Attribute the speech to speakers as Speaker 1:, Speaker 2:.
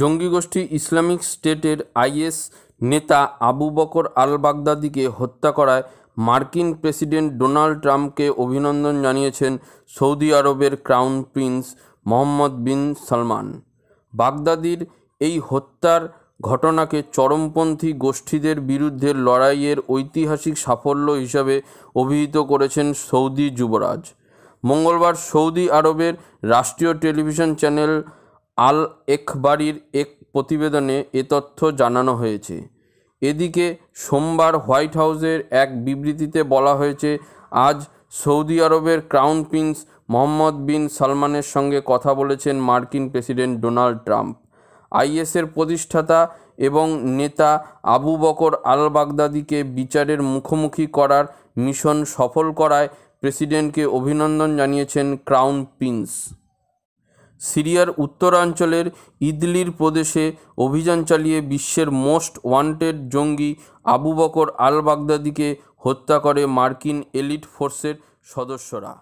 Speaker 1: জঙ্গি গোষ্ঠী ইসলামিক স্টেটের আইএস নেতা আবু বকর আল বাগদাদিকে হত্যা করায় মার্কিন প্রেসিডেন্ট ডোনাল্ড ট্রাম্পকে অভিনন্দন জানিয়েছেন সৌদি আরবের crown prince Mohammed bin Salman বাগদাদির এই হত্যার ঘটনাকে চরমপন্থী গোষ্ঠীদের বিরুদ্ধে লড়াইয়ের ঐতিহাসিক সাফল্য হিসাবে অভিহিত করেছেন সৌদি যুবরাজ মঙ্গলবার সৌদি আরবের রাষ্ট্রীয় টেলিভিশন চ্যানেল আল এখবারির এক প্রতিবেদনে এ তথ্য জানানো হয়েছে এদিকে সোমবার হোয়াইট হাউসের এক বিবৃতিতে বলা হয়েছে আজ সৌদি আরবের ক্রাউন প্রিন্স মোহাম্মদ বিন সালমানের সঙ্গে কথা বলেছেন মার্কিন প্রেসিডেন্ট ডোনাল্ড ট্রাম্প আইএসের প্রতিষ্ঠাতা এবং নেতা আবু বকর আল বাগদাদিকে বিচারের মুখোমুখি করার মিশন সফল করায় প্রেসিডেন্টকে অভিনন্দন জানিয়েছেন ক্রাউন প্রিন্স সিরিয়ার উত্তরাঞ্চলের ইদলির প্রদেশে অভিযান চালিয়ে বিশ্বের মোস্ট ওয়ান্টেড জঙ্গি আবু বকর আল বাগদাদিকে হত্যা করে মার্কিন এলিট ফোর্সের সদস্যরা